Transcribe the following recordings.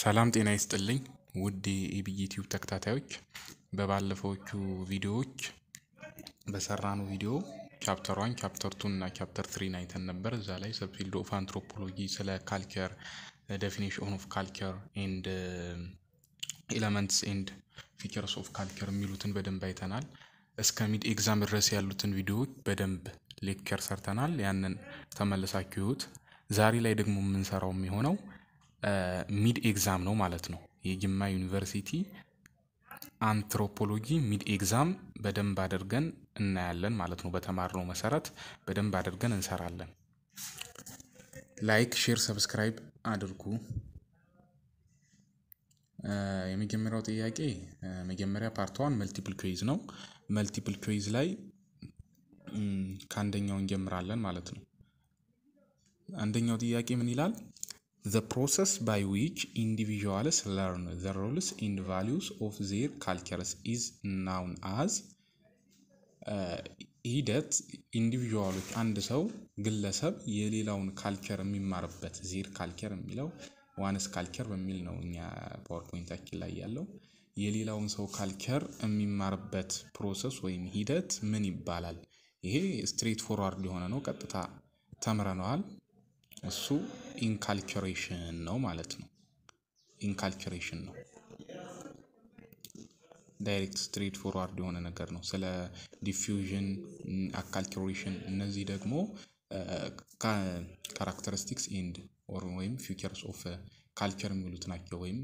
ሰላም ጤና ይስጥልኝ ውድ የኢቢይ ዩቲዩብ ተከታታዮች፣ በባለፈዎቹ ቪዲዮዎች በሰራነው ቪዲዮ ቻፕተር ዋን ቻፕተር ቱ እና ቻፕተር ትሪን አይተን ነበር። እዛ ላይ ሰብፊልድ ኦፍ አንትሮፖሎጂ ስለ ካልቸር ዴፊኒሽን ኦፍ ካልቸር ኤንድ ኤለመንትስ ኤንድ ፊቸርስ ኦፍ ካልቸር የሚሉትን በደንብ አይተናል። እስከ ሚድ ኤግዛም ድረስ ያሉትን ቪዲዮዎች በደንብ ሌክቸር ሰርተናል። ያንን ተመልሳችሁ ይሁት። ዛሬ ላይ ደግሞ የምንሰራው የሚሆነው ሚድ ኤግዛም ነው ማለት ነው። የጅማ ዩኒቨርሲቲ አንትሮፖሎጂ ሚድ ኤግዛም በደንብ አድርገን እናያለን ማለት ነው። በተማርነው መሰረት በደንብ አድርገን እንሰራለን። ላይክ፣ ሼር፣ ሰብስክራይብ አድርጉ። የመጀመሪያው ጥያቄ መጀመሪያ ፓርትዋን መልቲፕል ኮይዝ ነው። መልቲፕል ኮይዝ ላይ ከአንደኛው እንጀምራለን ማለት ነው። አንደኛው ጥያቄ ምን ይላል? the process by which individuals learn the roles and values of their cultures is known as uh, ሂደት ኢንዲቪዥዋሎች አንድ ሰው ግለሰብ የሌላውን ካልቸር የሚማርበት ዜር ካልቸር የሚለው ዋንስ ካልቸር በሚል ነው እኛ ፓወርፖይንታችን ላይ ያለው የሌላውን ሰው ካልቸር የሚማርበት ፕሮሰስ ወይም ሂደት ምን ይባላል? ይሄ ስትሬት ፎርዋርድ የሆነ ነው። ቀጥታ ተምረነዋል። እሱ ኢንካልኩሌሽን ነው ማለት ነው። ኢንካልኩሌሽን ነው። ዳይሬክት ስትሬት ፎርዋርድ የሆነ ነገር ነው። ስለ ዲፊውዥን አካልኩሌሽን፣ እነዚህ ደግሞ ካራክተሪስቲክስ ኢንድ ወይም ፊውቸርስ ኦፍ ካልቸር የሚሉት ናቸው። ወይም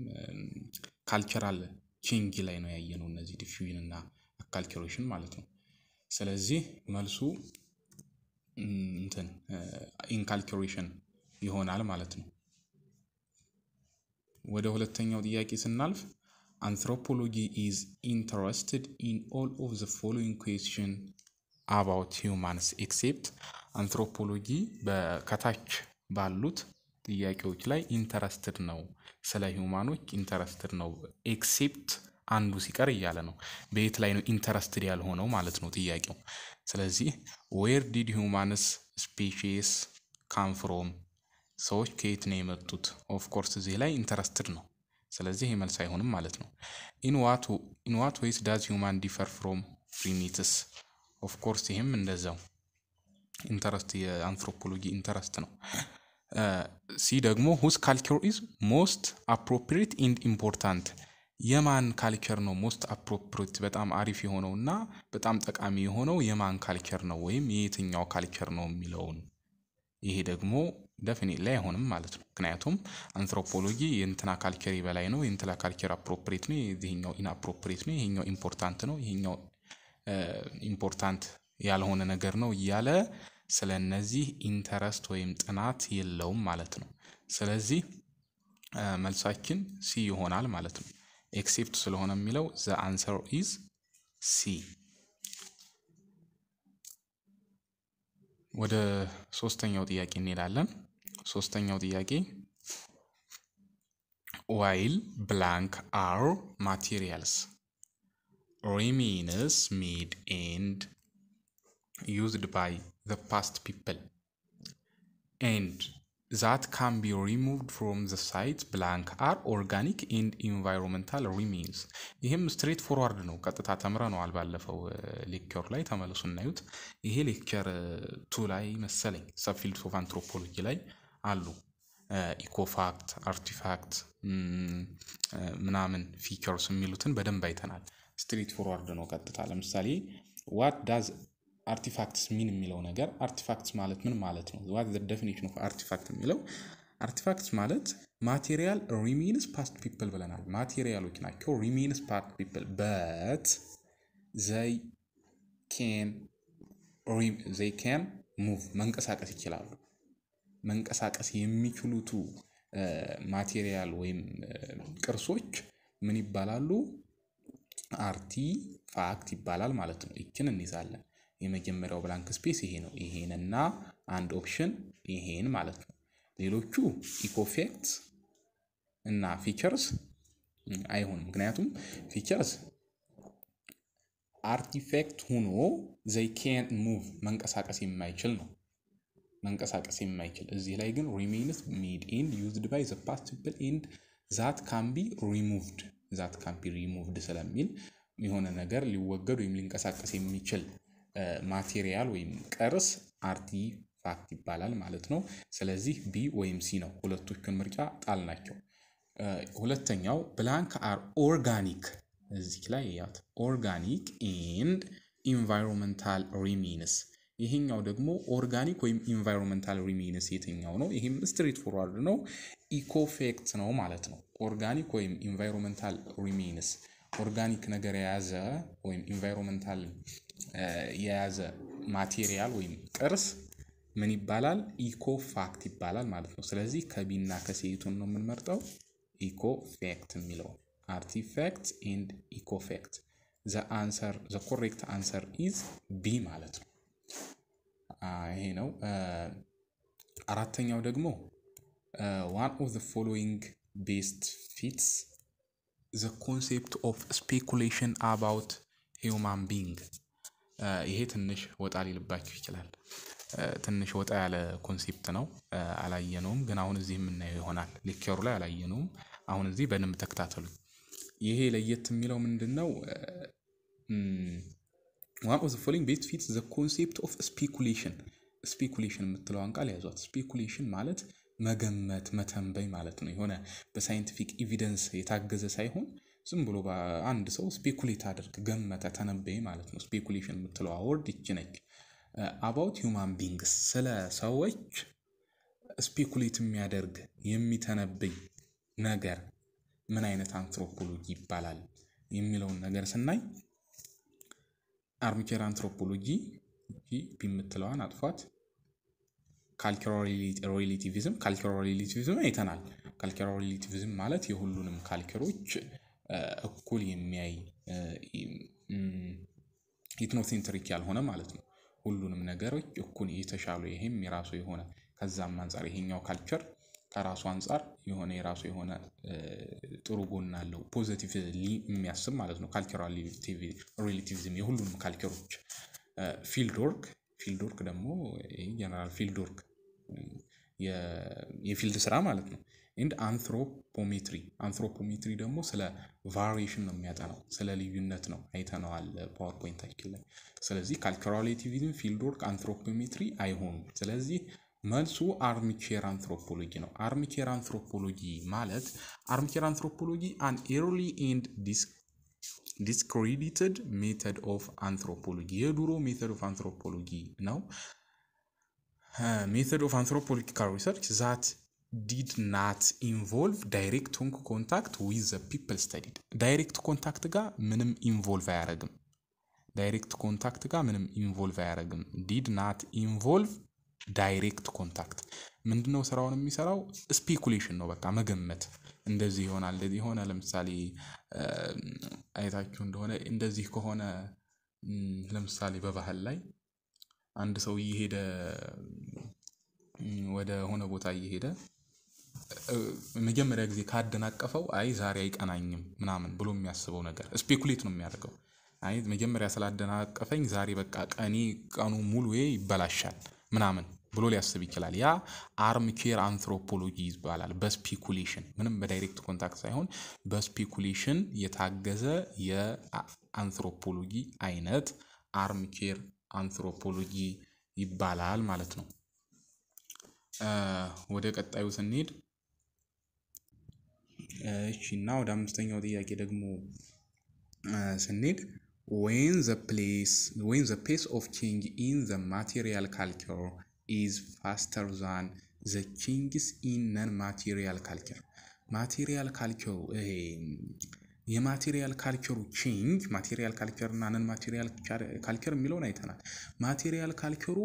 ካልቸራል ቼንጅ ላይ ነው ያየነው እነዚህ ዲፊውዥን እና አካልኩሌሽን ማለት ነው። ስለዚህ መልሱ እንትን ይሆናል ማለት ነው። ወደ ሁለተኛው ጥያቄ ስናልፍ አንትሮፖሎጂ ኢዝ ኢንተረስትድ ኢን ኦል ኦፍ ዘ ፎሎዊንግ ኩዌስችን አባውት ሂውማንስ ኤክሴፕት አንትሮፖሎጂ በከታች ባሉት ጥያቄዎች ላይ ኢንተረስትድ ነው፣ ስለ ሂውማኖች ኢንተረስትድ ነው ኤክሴፕት አንዱ ሲቀር እያለ ነው። በየት ላይ ነው ኢንተረስትድ ያልሆነው ማለት ነው ጥያቄው። ስለዚህ ዌር ዲድ ሂውማንስ ስፔሽስ ካም ፍሮም ሰዎች ከየት ነው የመጡት? ኦፍኮርስ እዚህ ላይ ኢንተረስትድ ነው። ስለዚህ የመልስ አይሆንም ማለት ነው። ኢንዋት ወይስ ዳዝ ሂውማን ዲፈር ፍሮም ፕሪሚትስ? ኦፍኮርስ ይህም እንደዛው ኢንተረስት የአንትሮፖሎጂ ኢንተረስት ነው። ሲ ደግሞ ሁስ ካልቸር ኢዝ ሞስት አፕሮፕሪት ኢንድ ኢምፖርታንት የማን ካልቸር ነው ሞስት አፕሮፕሪት በጣም አሪፍ የሆነው እና በጣም ጠቃሚ የሆነው የማን ካልቸር ነው ወይም የየትኛው ካልቸር ነው የሚለውን ይሄ ደግሞ ደፊኒት ላይ አይሆንም ማለት ነው። ምክንያቱም አንትሮፖሎጂ የእንትና ካልቸሪ በላይ ነው፣ የእንትና ካልቸር አፕሮፕሬት ነው፣ ይህኛው ኢንአፕሮፕሬት ነው፣ ይሄኛው ኢምፖርታንት ነው፣ ይሄኛው ኢምፖርታንት ያልሆነ ነገር ነው እያለ ስለ እነዚህ ኢንተረስት ወይም ጥናት የለውም ማለት ነው። ስለዚህ መልሳችን ሲ ይሆናል ማለት ነው። ኤክሴፕት ስለሆነ የሚለው ዘ አንሰር ኢዝ ሲ። ወደ ሶስተኛው ጥያቄ እንሄዳለን። ሶስተኛው ጥያቄ ዋይል ብላንክ አር ማቴሪያልስ ሪሜንስ ሜድ ኤንድ ዩዝድ ባይ ዘ ፓስት ፒፕል ኤንድ ዛት ካን ቢ ሪሙቭድ ፍሮም ዘ ሳይት ብላንክ አር ኦርጋኒክ ኤንድ ኢንቫይሮንመንታል ሪሜንስ። ይህም ስትሬት ፎርዋርድ ነው። ቀጥታ ተምረነዋል ባለፈው ሌክቸር uh, ላይ ተመልሱ እናዩት። ይሄ ሌክቸር ቱ uh, ላይ መሰለኝ ሰብፊልድስ ኦፍ አንትሮፖሎጂ ላይ አሉ። ኢኮፋክት አርቲፋክት ምናምን ፊቸርስ የሚሉትን በደንብ አይተናል። ስትሪት ፎርዋርድ ነው ቀጥታ። ለምሳሌ ዋት ዳዝ አርቲፋክትስ ሚን የሚለው ነገር አርቲፋክትስ ማለት ምን ማለት ነው? ዋት ዘ ደፊኒሽን ኦፍ አርቲፋክት የሚለው አርቲፋክትስ ማለት ማቴሪያል ሪሜንስ ፓስት ፒፕል ብለናል። ማቴሪያሎች ናቸው ሪሜንስ ፓስት ፒፕል በት ዘይ ኬን ሙቭ መንቀሳቀስ ይችላሉ። መንቀሳቀስ የሚችሉቱ ማቴሪያል ወይም ቅርሶች ምን ይባላሉ? አርቲፋክት ይባላል ማለት ነው። ይችን እንይዛለን። የመጀመሪያው ብላንክ ስፔስ ይሄ ነው። ይሄንና አንድ ኦፕሽን ይሄን ማለት ነው። ሌሎቹ ኢኮፌክት እና ፊቸርስ አይሆንም። ምክንያቱም ፊቸርስ አርቲፌክት ሆኖ ዘይኬን ሙቭ መንቀሳቀስ የማይችል ነው። መንቀሳቀስ የማይችል እዚህ ላይ ግን ሪሜንስ ሜድ ኤንድ ዩዝድ ባይ ዘ ፓስት ኤንድ ዛት ካን ቢ ሪሙቭድ ዛት ካን ቢ ሪሙቭድ ስለሚል የሆነ ነገር ሊወገድ ወይም ሊንቀሳቀስ የሚችል ማቴሪያል ወይም ቅርስ ፋክት ይባላል ማለት ነው። ስለዚህ ቢ ወይም ሲ ነው ሁለቶቹን ምርጫ ጣል ናቸው። ሁለተኛው ብላንክ አር ኦርጋኒክ እዚህ ላይ ያት ኦርጋኒክ ኤንድ ኢንቫይሮንመንታል ሪሚንስ ይሄኛው ደግሞ ኦርጋኒክ ወይም ኢንቫይሮንመንታል ሪሜንስ የትኛው ነው? ይህም ስትሬት ፎርዋርድ ነው፣ ኢኮፌክት ነው ማለት ነው። ኦርጋኒክ ወይም ኢንቫይሮንመንታል ሪሜንስ ኦርጋኒክ ነገር የያዘ ወይም ኢንቫይሮንመንታል የያዘ ማቴሪያል ወይም ቅርስ ምን ይባላል? ኢኮፋክት ይባላል ማለት ነው። ስለዚህ ከቢና ከሴቱን ነው የምንመርጠው ኢኮፌክት የሚለው አርቲፋክት ኤንድ ኢኮፌክት ዘ አንሰር ዘ ኮሬክት አንሰር ኢዝ ቢ ማለት ነው። ይሄ ነው። አራተኛው ደግሞ ዋን ኦፍ ዘ ፎሎዊንግ ቤስት ፊትስ ዘ ኮንሴፕት ኦፍ ስፔኩሌሽን አባውት ሂውማን ቢንግ ይሄ ትንሽ ወጣ ሊልባችሁ ይችላል። ትንሽ ወጣ ያለ ኮንሴፕት ነው። አላየነውም፣ ግን አሁን እዚህ የምናየው ይሆናል። ሌክቸሩ ላይ አላየነውም። አሁን እዚህ በደንብ ተከታተሉ። ይሄ ለየት የሚለው ምንድን ነው? ዋን ኦፍ ዘ ፎሎዊንግ ቤስት ፊትስ ዘ ኮንሴፕት ኦፍ ስፔኩሌሽን ስፔኩሌሽን የምትለዋን ቃል ያዟት። ስፔኩሌሽን ማለት መገመት መተንበይ ማለት ነው። የሆነ በሳይንቲፊክ ኤቪደንስ የታገዘ ሳይሆን ዝም ብሎ አንድ ሰው ስፔኩሌት አድርግ ገመተ ተነበይ ማለት ነው። ስፔኩሌሽን የምትለው አወርድ ይች ነች። አባውት ሂውማን ቢንግስ ስለ ሰዎች ስፔኩሌት የሚያደርግ የሚተነብይ ነገር ምን አይነት አንትሮፖሎጂ ይባላል የሚለውን ነገር ስናይ አርምቼር አንትሮፖሎጂ የምትለዋን አጥፏት። ካልኩላር ሪሌቲቪዝም ካልኩላር ሪሌቲቪዝም አይተናል። ካልኩላር ሪሌቲቪዝም ማለት የሁሉንም ካልኩሎች እኩል የሚያይ ኢትኖሴንትሪክ ያልሆነ ማለት ነው። ሁሉንም ነገሮች እኩል የተሻሉ ይሄም የራሱ የሆነ ከዛም አንጻር ይሄኛው ካልቸር ከራሱ አንጻር የሆነ የራሱ የሆነ ጥሩ ጎን አለው። ፖዘቲቭሊ የሚያስብ ማለት ነው። ካልቸራል ሪሌቲቪዝም የሁሉንም ካልቸሮች ፊልድወርክ ፊልድወርክ ደግሞ ጀነራል ፊልድወርክ የፊልድ ስራ ማለት ነው። ኤንድ አንትሮፖሜትሪ አንትሮፖሜትሪ ደግሞ ስለ ቫሪዬሽን ነው የሚያጠናው፣ ስለ ልዩነት ነው። አይተነዋል ፓወርፖይንታችን ላይ። ስለዚህ ካልቸራል ሪሌቲቪዝም፣ ፊልድ አንትሮፖሜትሪ አይሆኑም። ስለዚህ መልሱ አርሚቼር አንትሮፖሎጂ ነው። አርሚቼር አንትሮፖሎጂ ማለት አርሚቼር አንትሮፖሎጂ አን ኤርሊ ኤንድ ዲስክሬዲትድ ሜተድ ኦፍ አንትሮፖሎጂ የዱሮ ሜተድ ኦፍ አንትሮፖሎጂ ነው። ሜተድ ኦፍ አንትሮፖሎጂካል ሪሰርች ዛት ዲድ ናት ኢንቮልቭ ዳይሬክት ሆንክ ኮንታክት ዊዝ ዘ ፒፕል ስተዲድ ዳይሬክት ኮንታክት ጋር ምንም ኢንቮልቭ አያደርግም። ዳይሬክት ኮንታክት ጋር ምንም ኢንቮልቭ አያደርግም። ዲድ ናት ኢንቮልቭ ዳይሬክት ኮንታክት ምንድነው ስራውን የሚሰራው? ስፔኩሌሽን ነው። በቃ መገመት እንደዚህ ይሆናል እንደዚህ ሆነ ለምሳሌ አይታችሁ እንደሆነ እንደዚህ ከሆነ ለምሳሌ በባህል ላይ አንድ ሰው እየሄደ ወደ ሆነ ቦታ እየሄደ መጀመሪያ ጊዜ ካደናቀፈው አይ ዛሬ አይቀናኝም ምናምን ብሎ የሚያስበው ነገር ስፔኩሌት ነው የሚያደርገው። አይ መጀመሪያ ስላደናቀፈኝ ዛሬ በቃ ቀኔ ቀኑ ሙሉ ይበላሻል ምናምን ብሎ ሊያስብ ይችላል። ያ አርም ኬር አንትሮፖሎጂ ይባላል። በስፔኩሌሽን ምንም በዳይሬክት ኮንታክት ሳይሆን በስፔኩሌሽን የታገዘ የአንትሮፖሎጂ አይነት አርም ኬር አንትሮፖሎጂ ይባላል ማለት ነው። ወደ ቀጣዩ ስንሄድ እሺ እና ወደ አምስተኛው ጥያቄ ደግሞ ስንሄድ ዌን ዘ ፔስ ኦፍ ቼንጅ ኢን ዘ ማቴሪያል ካልቸር ኢዝ ፋስተር ዛን ዘ ቼንጅስ ኢን ነን ማቴሪያል ካልቸር ማቴሪያል ካልቸሩ የማቴሪያል ካልቸሩ ቼንጅ ማቴሪያል ካልቸር እና ነን ማቴሪያል ካልቸር የሚለውን አይተናል። ማቴሪያል ካልቸሩ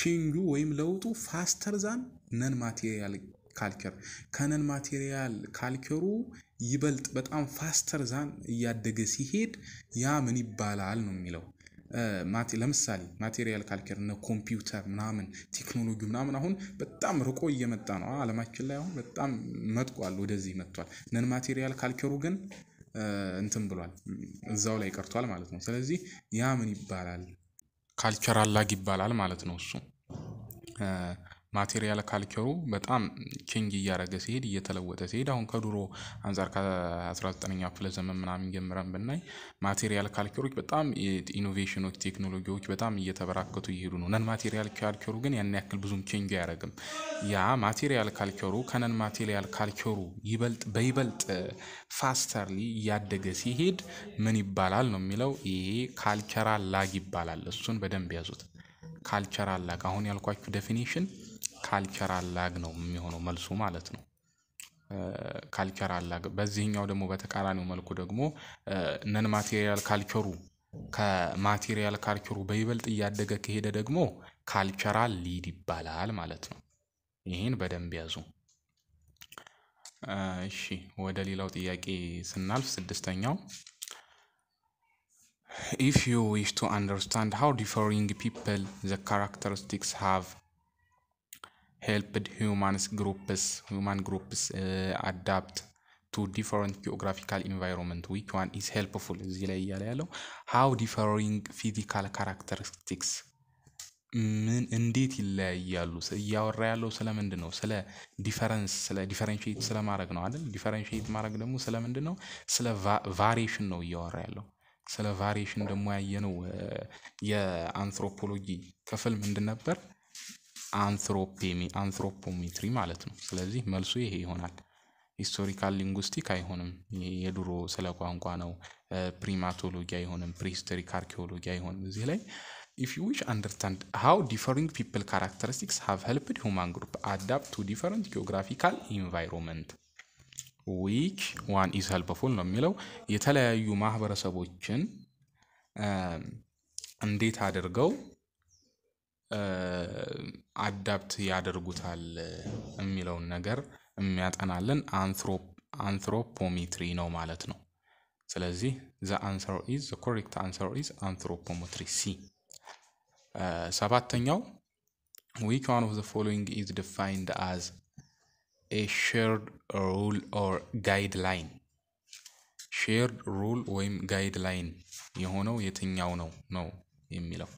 ቼንጁ ወይም ለውጡ ፋስተር ዛን ነን ማቴሪያል ካልቸር ከነን ማቴሪያል ካልቸሩ ይበልጥ በጣም ፋስተር ዛን እያደገ ሲሄድ ያ ምን ይባላል ነው የሚለው ለምሳሌ ማቴሪያል ካልቸር እነ ኮምፒውተር ምናምን ቴክኖሎጂ ምናምን አሁን በጣም ርቆ እየመጣ ነው። አለማችን ላይ አሁን በጣም መጥቋል፣ ወደዚህ መጥቷል። ነን ማቴሪያል ካልቸሩ ግን እንትን ብሏል፣ እዛው ላይ ቀርቷል ማለት ነው። ስለዚህ ያ ምን ይባላል? ካልቸራል ላግ ይባላል ማለት ነው እሱ ማቴሪያል ካልቸሩ በጣም ቼንጅ እያደረገ ሲሄድ እየተለወጠ ሲሄድ አሁን ከድሮ አንጻር ከ19ኛ ክፍለ ዘመን ምናምን ጀምረን ብናይ ማቴሪያል ካልቸሮች በጣም ኢኖቬሽኖች፣ ቴክኖሎጂዎች በጣም እየተበራከቱ እየሄዱ ነው። ነን ማቴሪያል ካልቸሩ ግን ያን ያክል ብዙም ቼንጅ አያደረግም። ያ ማቴሪያል ካልቸሩ ከነን ማቴሪያል ካልቸሩ ይበልጥ በይበልጥ ፋስተርሊ እያደገ ሲሄድ ምን ይባላል ነው የሚለው ይሄ ካልቸራል ላግ ይባላል። እሱን በደንብ ያዙት። ካልቸራል ላግ አሁን ያልኳችሁ ዴፊኒሽን ካልቸራል ላግ ነው የሚሆነው መልሱ ማለት ነው። ካልቸራል ላግ በዚህኛው ደግሞ በተቃራኒው መልኩ ደግሞ ነን ማቴሪያል ካልቸሩ ከማቴሪያል ካልቸሩ በይበልጥ እያደገ ከሄደ ደግሞ ካልቸራል ሊድ ይባላል ማለት ነው። ይህን በደንብ ያዙ። እሺ ወደ ሌላው ጥያቄ ስናልፍ ስድስተኛው ኢፍ ዩ ዊሽ ቱ አንደርስታንድ ሃው ዲፈሪንግ ፒፕል ዘ ካራክተሪስቲክስ ሃቭ helped humans ግሩፕስ human groups uh, adapt ቱ ዲፈረንት ጂኦግራፊካል ኢንቫይሮንመንት ዊች ዋን ኢዝ ሄልፕፉል እዚህ ላይ እያለ ያለው ሃው ዲፈሪንግ ፊዚካል ካራክተሪስቲክስ ምን እንዴት ይለያያሉ? እያወራ ያለው ስለምንድ ነው? ስለ ዲፈረንስ ስለ ዲፈረንሽት ስለማድረግ ነው አይደል? ዲፈረንሽት ማድረግ ደግሞ ስለምንድን ነው? ስለ ቫሪሽን ነው እያወራ ያለው። ስለ ቫሪሽን ደግሞ ያየነው uh, የአንትሮፖሎጂ ክፍል ምንድን ነበር? አንትሮፖሜትሪ ማለት ነው። ስለዚህ መልሱ ይሄ ይሆናል። ሂስቶሪካል ሊንጉስቲክ አይሆንም። የድሮ ስለ ቋንቋ ነው። ፕሪማቶሎጂ አይሆንም። ፕሪሂስቶሪክ አርኪኦሎጂ አይሆንም። እዚህ ላይ ኢፍ ዩ ዊሽ አንደርስታንድ ሃው ዲፈሪንግ ፒፕል ካራክተሪስቲክስ ሃቭ ሄልፕድ ሁማን ግሩፕ አዳፕት ቱ ዲፈረንት ጂኦግራፊካል ኢንቫይሮንመንት ዊች ዋን ኢዝ ሄልፕፉል ነው የሚለው የተለያዩ ማህበረሰቦችን እንዴት አድርገው አዳፕት ያደርጉታል የሚለውን ነገር የሚያጠናልን አንትሮፖሜትሪ ነው ማለት ነው። ስለዚህ ዘ አንሰር ኢዝ ዘ ኮሬክት አንሰር ኢዝ አንትሮፖሜትሪ ሲ። ሰባተኛው ዊች ዋን ኦፍ ዘ ፎሎዊንግ ኢዝ ዲፋይንድ አዝ ኤ ሼርድ ሩል ኦር ጋይድላይን ሼርድ ሩል ወይም ጋይድላይን የሆነው የትኛው ነው ነው የሚለው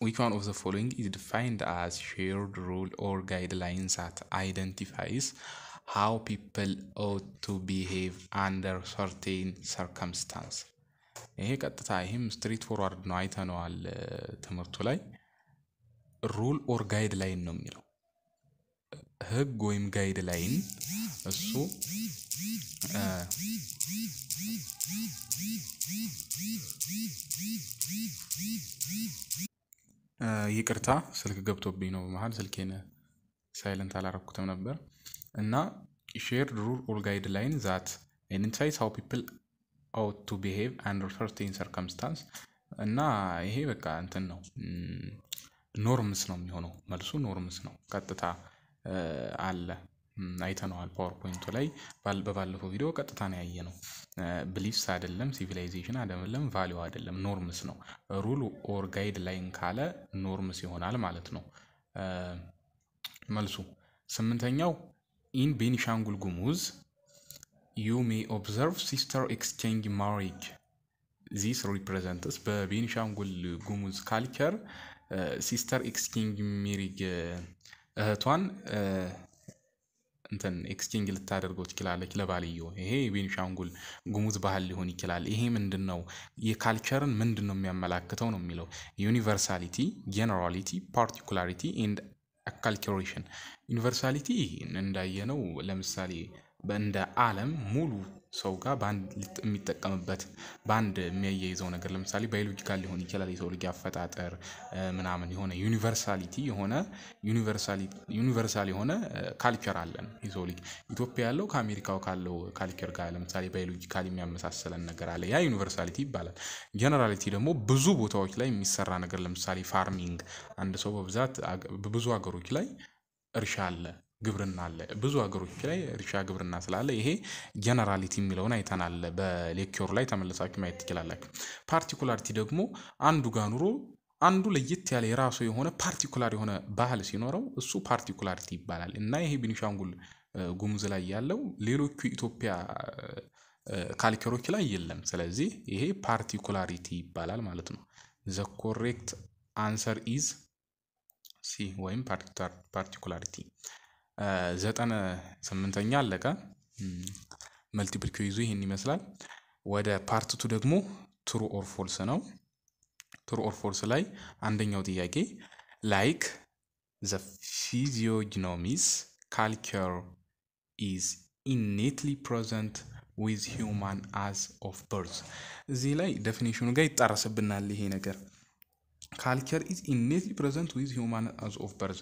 Which one of the following is defined as shared rule or guidelines that identifies how people ought to behave under certain circumstances? ይሄ ቀጥታ ይህም ስትሪት ፎርዋርድ ነው አይተነዋል ትምህርቱ ላይ ሩል ኦር ጋይድ ላይን ነው የሚለው ህግ ወይም ጋይድ ላይን እሱ ይቅርታ ስልክ ገብቶብኝ ነው በመሀል ስልኬን ሳይለንት አላረኩትም ነበር። እና ሼር ሩል ኦል ጋይድ ላይን ዛት አይደንቲፋይስ ሃው ፒፕል አውት ቱ ቢሄቭ አንድ ሰርቴን ሰርከምስታንስ እና ይሄ በቃ እንትን ነው ኖርምስ ነው የሚሆነው መልሱ ኖርምስ ነው ቀጥታ አለ አይተነዋል። ፓወርፖይንቱ ላይ በባለፈው ቪዲዮ ቀጥታ ነው ያየ ነው። ብሊፍስ አይደለም፣ ሲቪላይዜሽን አይደለም፣ ቫሊዩ አይደለም፣ ኖርምስ ነው። ሩል ኦር ጋይድ ላይን ካለ ኖርምስ ይሆናል ማለት ነው መልሱ። ስምንተኛው ኢን ቤኒሻንጉል ጉሙዝ ዩ ሜይ ኦብዘርቭ ሲስተር ኤክስቼንጅ ማሬጅ ዚስ ሪፕሬዘንትስ በቤኒሻንጉል ጉሙዝ ካልቸር ሲስተር ኤክስቼንጅ ሜሪጅ እህቷን እንትን ኤክስቼንጅ ልታደርገው ትችላለች ለባልዮ። ይሄ የቤኒሻንጉል ጉሙዝ ባህል ሊሆን ይችላል። ይሄ ምንድን ነው የካልቸርን ምንድን ነው የሚያመላክተው ነው የሚለው ዩኒቨርሳሊቲ፣ ጄኔራሊቲ፣ ፓርቲኩላሪቲ ኤንድ ካልኩሌሽን ዩኒቨርሳሊቲ ነው ለምሳሌ እንደ ዓለም ሙሉ ሰው ጋር በአንድ የሚጠቀምበት በአንድ የሚያያይዘው ነገር ለምሳሌ ባዮሎጂካል ሊሆን ይችላል። የሰው ልጅ አፈጣጠር ምናምን የሆነ ዩኒቨርሳሊቲ የሆነ ዩኒቨርሳል የሆነ ካልቸር አለን። የሰው ልጅ ኢትዮጵያ ያለው ከአሜሪካው ካለው ካልቸር ጋር ለምሳሌ ባዮሎጂካል የሚያመሳሰለን ነገር አለ። ያ ዩኒቨርሳሊቲ ይባላል። ጀነራሊቲ ደግሞ ብዙ ቦታዎች ላይ የሚሰራ ነገር ለምሳሌ ፋርሚንግ፣ አንድ ሰው በብዛት ብዙ ሀገሮች ላይ እርሻ አለ። ግብርና አለ። ብዙ ሀገሮች ላይ እርሻ ግብርና ስላለ ይሄ ጀነራሊቲ የሚለውን አይተናል። በሌክቸሩ ላይ ተመልሳችሁ ማየት ትችላላችሁ። ፓርቲኩላሪቲ ደግሞ አንዱ ጋር ኑሮ አንዱ ለየት ያለ የራሱ የሆነ ፓርቲኩላር የሆነ ባህል ሲኖረው እሱ ፓርቲኩላሪቲ ይባላል እና ይሄ ቤኒሻንጉል ጉሙዝ ላይ ያለው ሌሎቹ ኢትዮጵያ ካልቸሮች ላይ የለም። ስለዚህ ይሄ ፓርቲኩላሪቲ ይባላል ማለት ነው። ዘ ኮሬክት አንሰር ኢዝ ሲ ወይም ፓርቲኩላሪቲ ዘጠነ ስምንተኛ አለቀ። መልቲፕል ኪዊዙ ይህን ይመስላል። ወደ ፓርት ቱ ደግሞ ትሩ ኦር ፎልስ ነው። ትሩ ኦር ፎልስ ላይ አንደኛው ጥያቄ ላይክ ዘ ፊዚዮግኖሚስ ካልቸር ኢዝ ኢኔትሊ ፕሬዘንት ዊዝ ሂውማን አዝ ኦፍ በርዝ እዚህ ላይ ዴፊኒሽኑ ጋር ይጣረስብናል ይሄ ነገር ካልቸር ኢዝ ኢኔትሊ ፕሬዘንት ዊዝ ሂውማን አዝ ኦፍ በርዝ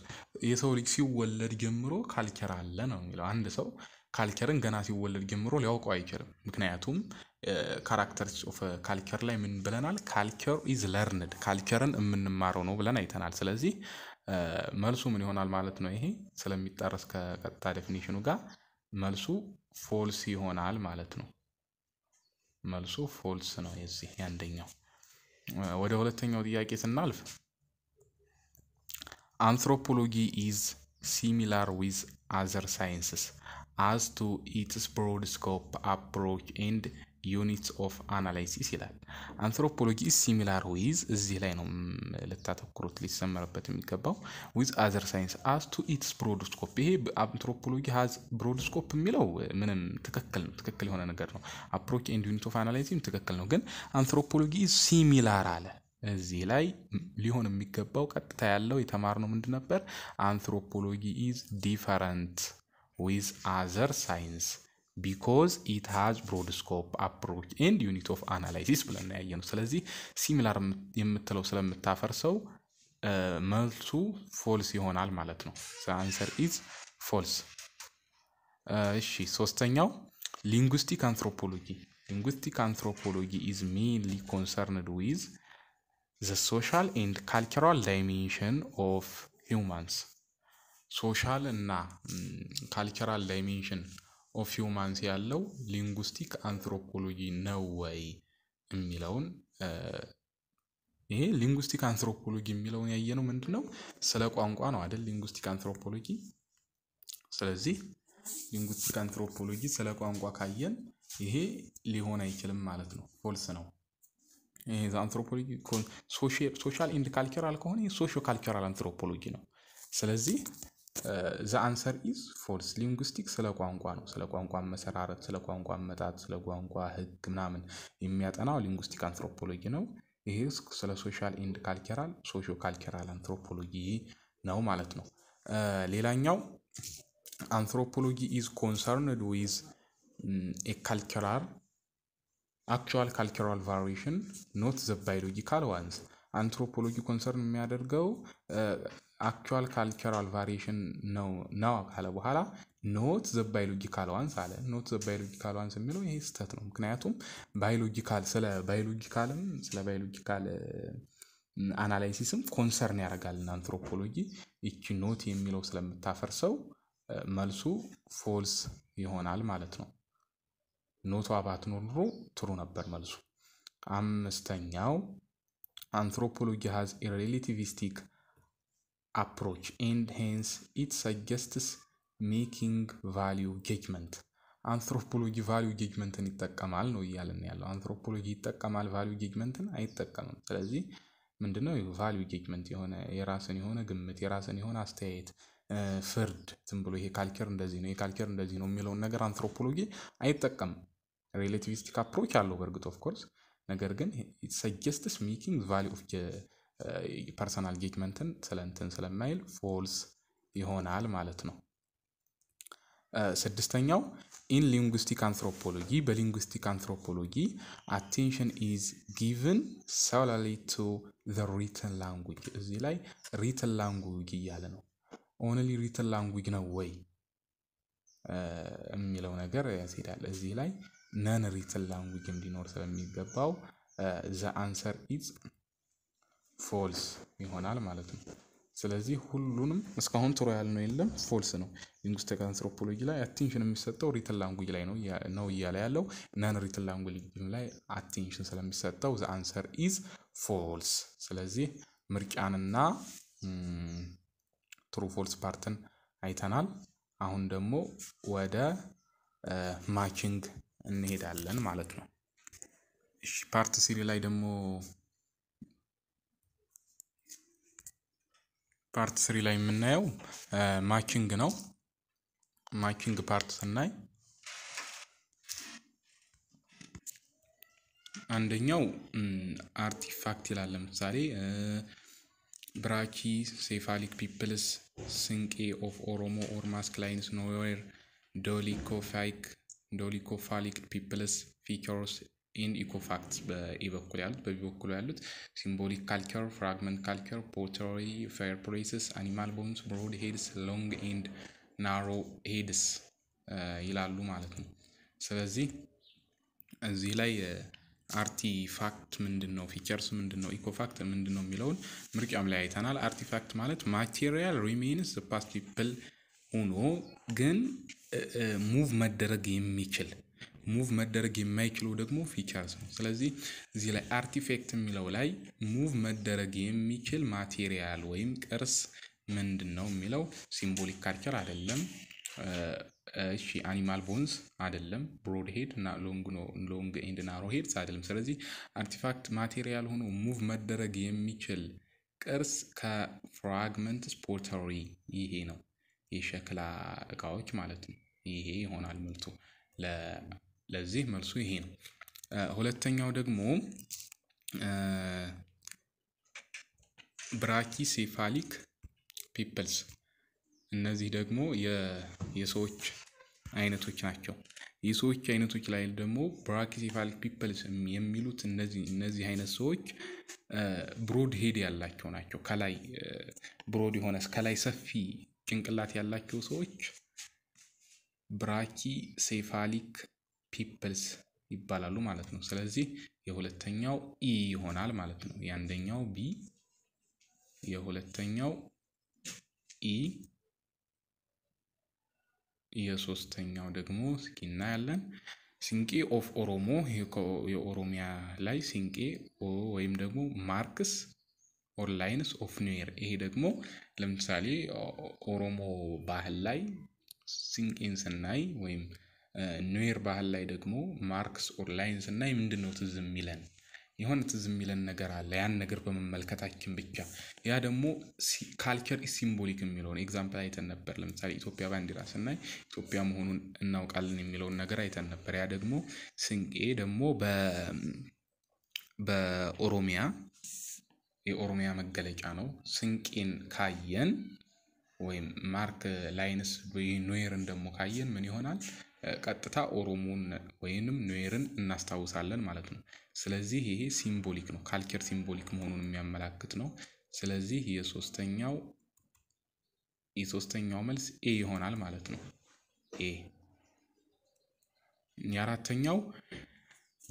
የሰው ልጅ ሲወለድ ጀምሮ ካልቸር አለ ነው የሚለው። አንድ ሰው ካልቸርን ገና ሲወለድ ጀምሮ ሊያውቀው አይችልም። ምክንያቱም ካራክተርስ ኦፍ ካልቸር ላይ ምን ብለናል? ካልቸር ኢዝ ለርንድ ካልቸርን የምንማረው ነው ብለን አይተናል። ስለዚህ መልሱ ምን ይሆናል ማለት ነው? ይሄ ስለሚጣረስ ከቀጥታ ዴፊኒሽኑ ጋር መልሱ ፎልስ ይሆናል ማለት ነው። መልሱ ፎልስ ነው የዚህ የአንደኛው ወደ ሁለተኛው ጥያቄ ስናልፍ አንትሮፖሎጂ ኢዝ ሲሚላር ዊዝ አዘር ሳይንስስ አዝ ቱ ኢትስ ብሮድ ስኮፕ አፕሮች ኤንድ ዩኒት ኦፍ አናላይሲስ ይላል። አንትሮፖሎጂ ሲሚላር ዊዝ እዚህ ላይ ነው ልታተኩሩት ሊሰመረበት የሚገባው ዊዝ አዘር ሳይንስ አስ ቱ ኢትስ ብሮድስኮፕ። ይሄ አንትሮፖሎጂ ሀዝ ብሮድስኮፕ የሚለው ምንም ትክክል ነው፣ ትክክል የሆነ ነገር ነው። አፕሮች ኤንድ ዩኒት ኦፍ አናላይሲስ ትክክል ነው። ግን አንትሮፖሎጂ ሲሚላር አለ እዚህ ላይ ሊሆን የሚገባው ቀጥታ ያለው የተማርነው ምንድን ነበር? አንትሮፖሎጂ ኢዝ ዲፈረንት ዊዝ አዘር ሳይንስ ቢኮዝ ኢት ሃዝ ብሮድ ስኮፕ አፕሮች ኤንድ ዩኒት ኦፍ አናላይሲስ ብለን ያየ ነው። ስለዚህ ሲሚላር የምትለው ስለምታፈርሰው መልሱ ፎልስ ይሆናል ማለት ነው። አንሰር ኢዝ ፎልስ። እሺ ሶስተኛው ሊንጉስቲክ አንትሮፖሎጂ ሊንጉስቲክ አንትሮፖሎጂ ኢዝ ሜንሊ ኮንሰርንድ ዊዝ ዘ ሶሻል ኤንድ ካልቸራል ዳይሜንሽን ኦፍ ሂውማንስ ሶሻል እና ካልቸራል ዳይሜንሽን ኦፍ ሂውማንስ ያለው ሊንጉስቲክ አንትሮፖሎጂ ነው ወይ የሚለውን ይሄ ሊንጉስቲክ አንትሮፖሎጂ የሚለውን ያየነው ምንድን ነው? ስለ ቋንቋ ነው አይደል? ሊንጉስቲክ አንትሮፖሎጂ። ስለዚህ ሊንጉስቲክ አንትሮፖሎጂ ስለ ቋንቋ ካየን ይሄ ሊሆን አይችልም ማለት ነው፣ ፎልስ ነው። ይሄ አንትሮፖሎጂ ሶሻል ኢንድ ካልቸራል ከሆነ ሶሾ ካልቸራል አንትሮፖሎጂ ነው። ስለዚህ ዘ አንሰር ኢዝ ፎልስ። ሊንጉስቲክ ስለ ቋንቋ ነው። ስለ ቋንቋ መሰራረት፣ ስለ ቋንቋ መጣት፣ ስለ ቋንቋ ህግ ምናምን የሚያጠናው ሊንጉስቲክ አንትሮፖሎጂ ነው። ይሄ ስለ ሶሻል ኤንድ ካልቸራል ሶሾ ካልቸራል አንትሮፖሎጂ ነው ማለት ነው። uh, ሌላኛው አንትሮፖሎጂ ኢዝ ኮንሰርንድ ዊዝ ኤ ካልቸራል አክቹዋል ካልቸራል ቫሪሽን ኖት ዘ ባዮሎጂካል ዋንስ አንትሮፖሎጂ ኮንሰርን የሚያደርገው አክቹዋል ካልቸራል ቫሪሽን ነው ነው ካለ በኋላ ኖት ዘ ባዮሎጂካል ዋንስ አለ። ኖት ዘ ባዮሎጂካል ዋንስ የሚለው ይሄ ስህተት ነው። ምክንያቱም ባዮሎጂካል ስለ ባዮሎጂካልም ስለ ባዮሎጂካል አናላይሲስም ኮንሰርን ያደርጋልን አንትሮፖሎጂ ይቺ ኖት የሚለው ስለምታፈርሰው መልሱ ፎልስ ይሆናል ማለት ነው። ኖቷ ባትኖር ኑሮ ትሩ ነበር መልሱ። አምስተኛው Anthropology has a relativistic approach and hence it suggests making value judgment አንትሮፖሎጂ ቫሊዩ ጀጅመንትን ይጠቀማል ነው እያለን ያለው አንትሮፖሎጂ ይጠቀማል ቫሊዩ ጀጅመንትን አይጠቀምም ስለዚህ ምንድነው ቫሊዩ ጀጅመንት የሆነ የራስን የሆነ ግምት የራስን የሆነ አስተያየት ፍርድ ዝም ብሎ ይሄ ካልቸር እንደዚህ ነው ይሄ እንደዚህ ነው የሚለውን ነገር አንትሮፖሎጂ አይጠቀምም ሬሌቲቪስቲክ አፕሮች አለው በእርግጥ ኦፍኮርስ ነገር ግን ሰጀስትስ ሚኪንግ ቫሊ ኦፍ ፐርሰናል ጌጅመንትን ስለንትን ስለማይል ፎልስ ይሆናል ማለት ነው። uh, ስድስተኛው ኢን ሊንጉስቲክ አንትሮፖሎጂ በሊንግስቲክ አንትሮፖሎጂ አቴንሽን ኢዝ ጊቭን ሶላሊ ቱ ዘ ሪትን ላንጉጅ። እዚህ ላይ ሪትን ላንጉጅ እያለ ነው። ኦንሊ ሪትን ላንጉጅ ነው ወይ uh, የሚለው ነገር ያስሄዳል። እዚህ ላይ ነን ሪትን ላንጉጅ እንዲኖር ስለሚገባው ዘ አንሰር ኢዝ ፎልስ ይሆናል ማለት ነው። ስለዚህ ሁሉንም እስካሁን ጥሩ ያልነው የለም ፎልስ ነው። ሊንጉስቲክ አንትሮፖሎጂ ላይ አቴንሽን የሚሰጠው ሪትን ላንጉጅ ላይ ነው እያለ ያለው ነን ሪትን ላንጉጅ ላይ አቴንሽን ስለሚሰጠው ዘ አንሰር ኢዝ ፎልስ። ስለዚህ ምርጫንና ትሩ ፎልስ ፓርትን አይተናል። አሁን ደግሞ ወደ ማቺንግ እንሄዳለን ማለት ነው። እሺ ፓርት ሲሪ ላይ ደግሞ ፓርት ስሪ ላይ የምናየው ማቺንግ ነው። ማቺንግ ፓርት ስናይ አንደኛው አርቲፋክት ይላል። ለምሳሌ ብራኪ ሴፋሊክ ፒፕልስ ስንቄ ኦፍ ኦሮሞ ኦር ማስክላይንስ ኖዌር ዶሊኮፋይክ እንደ ኦሊኮፋሊክ ፒፕልስ ፊቸርስ ኢን ኢኮፋክትስ በኢ በኩል ያሉት በቢ በኩል ያሉት ሲምቦሊክ ካልቸር፣ ፍራግመንት ካልቸር፣ ፖተሪ፣ ፌርፕሬስስ፣ አኒማል ቦንስ፣ ብሮድ ሄድስ፣ ሎንግ ኤንድ ናሮ ሄድስ ይላሉ ማለት ነው። ስለዚህ እዚህ ላይ አርቲፋክት ምንድን ነው፣ ፊቸርስ ምንድን ነው፣ ኢኮፋክት ምንድን ነው የሚለውን ምርጫም ላይ አይተናል። አርቲፋክት ማለት ማቴሪያል ሪሜንስ ፓስት ፒፕል ሆኖ ግን ሙቭ መደረግ የሚችል ሙቭ መደረግ የማይችለው ደግሞ ፊቸርስ ነው። ስለዚህ እዚህ ላይ አርቲፌክት የሚለው ላይ ሙቭ መደረግ የሚችል ማቴሪያል ወይም ቅርስ ምንድን ነው የሚለው ሲምቦሊክ ካልቸር አይደለም። እሺ አኒማል ቦንስ አይደለም። ብሮድ ሄድ እና ሎንግ ኤንድ ናሮ ሄድስ አይደለም። ስለዚህ አርቲፋክት ማቴሪያል ሆኖ ሙቭ መደረግ የሚችል ቅርስ ከፍራግመንት ስፖተሪ ይሄ ነው። የሸክላ እቃዎች ማለት ነው። ይሄ ይሆናል መልሱ። ለዚህ መልሱ ይሄ ነው። ሁለተኛው ደግሞ ብራኪ ሴፋሊክ ፒፕልስ፣ እነዚህ ደግሞ የሰዎች አይነቶች ናቸው። የሰዎች አይነቶች ላይ ደግሞ ሴፋሊክ ፒፕልስ የሚሉት እነዚህ አይነት ሰዎች ብሮድ ሄድ ያላቸው ናቸው። ከላይ ብሮድ የሆነ ከላይ ሰፊ ጭንቅላት ያላቸው ሰዎች ብራኪ ሴፋሊክ ፒፕልስ ይባላሉ ማለት ነው። ስለዚህ የሁለተኛው ኢ ይሆናል ማለት ነው። የአንደኛው ቢ፣ የሁለተኛው ኢ፣ የሶስተኛው ደግሞ ስኪና ያለን ሲንቄ ኦፍ ኦሮሞ የኦሮሚያ ላይ ሲንቄ ወይም ደግሞ ማርክስ ኦር ላይንስ ኦፍ ኒው ይሄ ደግሞ ለምሳሌ ኦሮሞ ባህል ላይ ሲንቄን ስናይ ወይም ኒውየር ባህል ላይ ደግሞ ማርክስ ኦር ላይን ስናይ ምንድን ነው ትዝ የሚለን የሆነ ትዝ የሚለን ነገር አለ። ያን ነገር በመመልከታችን ብቻ ያ ደግሞ ካልቸር ሲምቦሊክ የሚለውን ኤግዛምፕል አይተን ነበር። ለምሳሌ ኢትዮጵያ ባንዲራ ስናይ ኢትዮጵያ መሆኑን እናውቃለን የሚለውን ነገር አይተን ነበር። ያ ደግሞ ስንቄ ደግሞ በኦሮሚያ የኦሮሚያ መገለጫ ነው። ስንቄን ካየን ወይም ማርክ ላይንስ ኖየርን ደግሞ ካየን ምን ይሆናል? ቀጥታ ኦሮሞን ወይንም ኖየርን እናስታውሳለን ማለት ነው። ስለዚህ ይሄ ሲምቦሊክ ነው፣ ካልቸር ሲምቦሊክ መሆኑን የሚያመላክት ነው። ስለዚህ የሶስተኛው የሶስተኛው መልስ ኤ ይሆናል ማለት ነው። ኤ የአራተኛው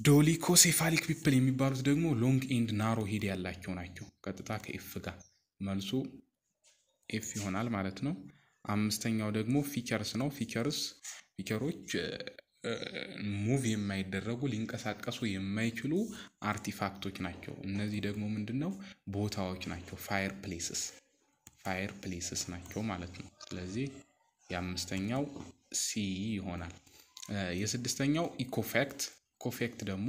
ዶሊኮሴፋሊክ ፒፕል የሚባሉት ደግሞ ሎንግ ኤንድ ናሮ ሄድ ያላቸው ናቸው። ቀጥታ ከኤፍ ጋር መልሱ ኤፍ ይሆናል ማለት ነው። አምስተኛው ደግሞ ፊቸርስ ነው። ፊቸርስ ፊቸሮች ሙቭ የማይደረጉ ሊንቀሳቀሱ የማይችሉ አርቲፋክቶች ናቸው። እነዚህ ደግሞ ምንድን ነው? ቦታዎች ናቸው። ፋየር ፕሌስስ ፋየር ፕሌስስ ናቸው ማለት ነው። ስለዚህ የአምስተኛው ሲ ይሆናል። የስድስተኛው ኢኮፋክት ኮፌክት ደግሞ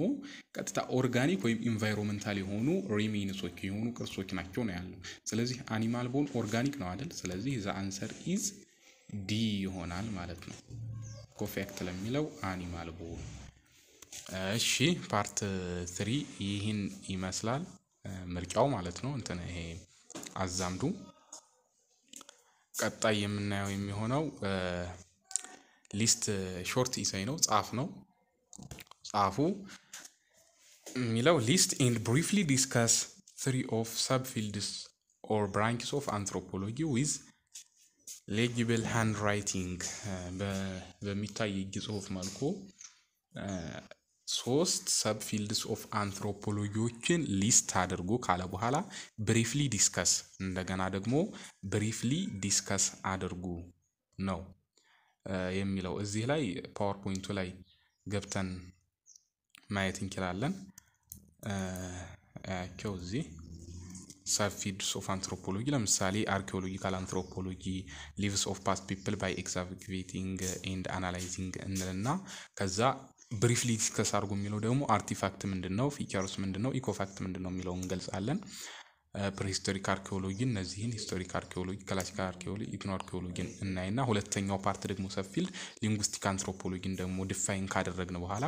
ቀጥታ ኦርጋኒክ ወይም ኢንቫይሮንመንታል የሆኑ ሪሜንሶች የሆኑ ቅርሶች ናቸው ነው ያለው። ስለዚህ አኒማል ቦን ኦርጋኒክ ነው አይደል? ስለዚህ ዘ አንሰር ኢዝ ዲ ይሆናል ማለት ነው። ኮፌክት ለሚለው አኒማል ቦን። እሺ ፓርት ትሪ ይህን ይመስላል ምርጫው ማለት ነው። እንትን ይሄ አዛምዱ ቀጣይ የምናየው የሚሆነው ሊስት ሾርት ኢሳይ ነው፣ ጻፍ ነው። ጻፉ የሚለው ሊስት ኤንድ ብሪፍሊ ዲስከስ ትሪ ኦፍ ሳብፊልድስ ኦር ብራንችስ ኦፍ አንትሮፖሎጂ ዊዝ ሌጅብል ሃንድ ራይቲንግ በሚታይ እጅ ጽሁፍ መልኩ ሶስት ሰብፊልድስ ኦፍ አንትሮፖሎጂዎችን ሊስት አድርጉ ካለ በኋላ ብሪፍሊ ዲስከስ እንደገና ደግሞ ብሪፍሊ ዲስከስ አድርጉ ነው የሚለው። እዚህ ላይ ፓወርፖይንቱ ላይ ገብተን ማየት እንችላለን። ያቸው እዚህ ሰብ ኦፍ አንትሮፖሎጂ ለምሳሌ አርኪኦሎጂካል አንትሮፖሎጂ ሊቭስ ኦፍ ፓስት ፒፕል ባይ ኤግዛቪቲንግ ኤንድ አናላይዚንግ እንልና ከዛ ብሪፍሊ ዲስከስ አድርጎ የሚለው ደግሞ አርቲፋክት ምንድን ነው፣ ፊቸርስ ምንድን ነው፣ ኢኮፋክት ምንድን ነው የሚለው እንገልጻለን። ፕሪሂስቶሪክ አርኪኦሎጂ እነዚህን ሂስቶሪክ አርኪኦሎጂ፣ ክላሲካል አርኪኦሎጂ፣ ኢትኖ አርኪኦሎጂን እናይና ሁለተኛው ፓርት ደግሞ ሰፊልድ ሊንጉስቲክ አንትሮፖሎጂን ደግሞ ዲፋይን ካደረግን በኋላ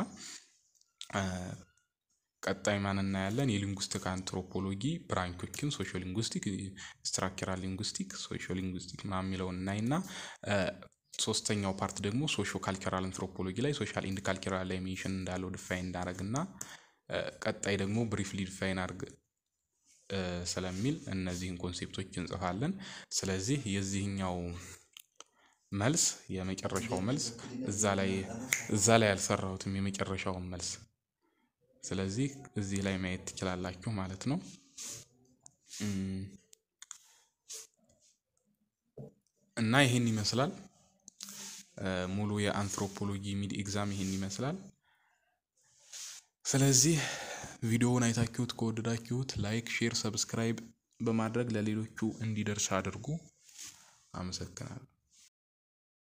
ቀጣይ ማን እናያለን? የሊንጉስቲክ አንትሮፖሎጂ ብራንቾችን ሶሾ ሊንጉስቲክ፣ ስትራክቸራል ሊንጉስቲክ፣ ሶሾ ሊንጉስቲክ ምናምን የሚለውን እናይ እናይና ሶስተኛው ፓርት ደግሞ ሶሾ ካልቸራል አንትሮፖሎጂ ላይ ሶሻል ኢንድ ካልቸራል ዳይሜንሽን እንዳለው ድፋይን ዲፋይን እንዳደረግና ቀጣይ ደግሞ ብሪፍሊ ድፋይን አድርግ ስለሚል እነዚህን ኮንሴፕቶች እንጽፋለን። ስለዚህ የዚህኛው መልስ የመጨረሻው መልስ እዛ ላይ እዛ ላይ ያልሰራሁትም የመጨረሻውን መልስ ስለዚህ እዚህ ላይ ማየት ትችላላችሁ ማለት ነው። እና ይህን ይመስላል ሙሉ የአንትሮፖሎጂ ሚድ ኤግዛም ይህን ይመስላል። ስለዚህ ቪዲዮውን አይታችሁት ከወደዳችሁት ላይክ፣ ሼር፣ ሰብስክራይብ በማድረግ ለሌሎቹ እንዲደርስ አድርጉ። አመሰግናለሁ።